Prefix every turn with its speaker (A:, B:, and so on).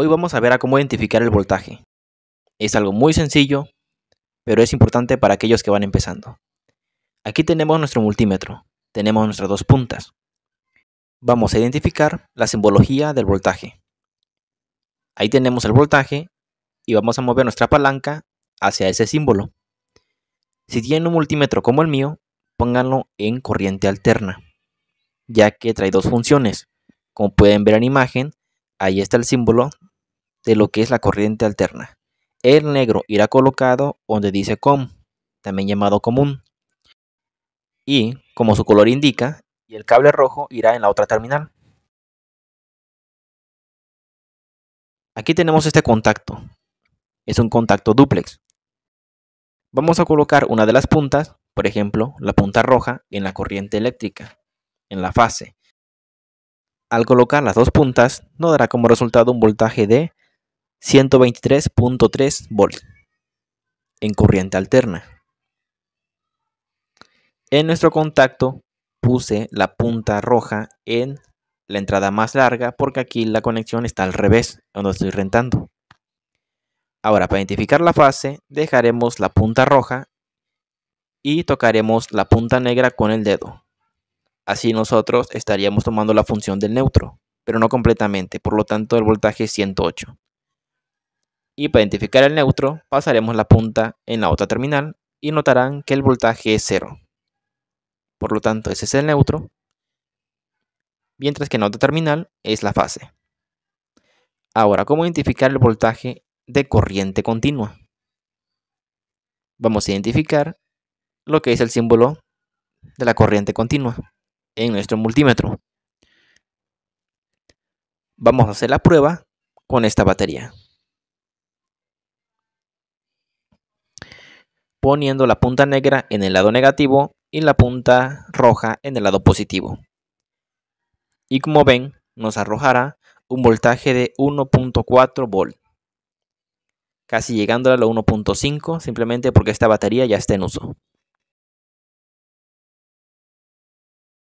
A: Hoy vamos a ver a cómo identificar el voltaje. Es algo muy sencillo, pero es importante para aquellos que van empezando. Aquí tenemos nuestro multímetro, tenemos nuestras dos puntas. Vamos a identificar la simbología del voltaje. Ahí tenemos el voltaje y vamos a mover nuestra palanca hacia ese símbolo. Si tienen un multímetro como el mío, pónganlo en corriente alterna, ya que trae dos funciones. Como pueden ver en imagen, ahí está el símbolo de lo que es la corriente alterna. El negro irá colocado donde dice com, también llamado común. Y, como su color indica, y el cable rojo irá en la otra terminal. Aquí tenemos este contacto. Es un contacto duplex. Vamos a colocar una de las puntas, por ejemplo, la punta roja, en la corriente eléctrica, en la fase. Al colocar las dos puntas, nos dará como resultado un voltaje de 123.3 volts en corriente alterna. En nuestro contacto puse la punta roja en la entrada más larga porque aquí la conexión está al revés donde estoy rentando. Ahora para identificar la fase dejaremos la punta roja y tocaremos la punta negra con el dedo. Así nosotros estaríamos tomando la función del neutro, pero no completamente, por lo tanto el voltaje es 108 y para identificar el neutro pasaremos la punta en la otra terminal y notarán que el voltaje es cero. Por lo tanto, ese es el neutro, mientras que en la otra terminal es la fase. Ahora, ¿cómo identificar el voltaje de corriente continua? Vamos a identificar lo que es el símbolo de la corriente continua en nuestro multímetro. Vamos a hacer la prueba con esta batería. poniendo la punta negra en el lado negativo y la punta roja en el lado positivo. Y como ven, nos arrojará un voltaje de 1.4 volt. Casi llegando a los 1.5, simplemente porque esta batería ya está en uso.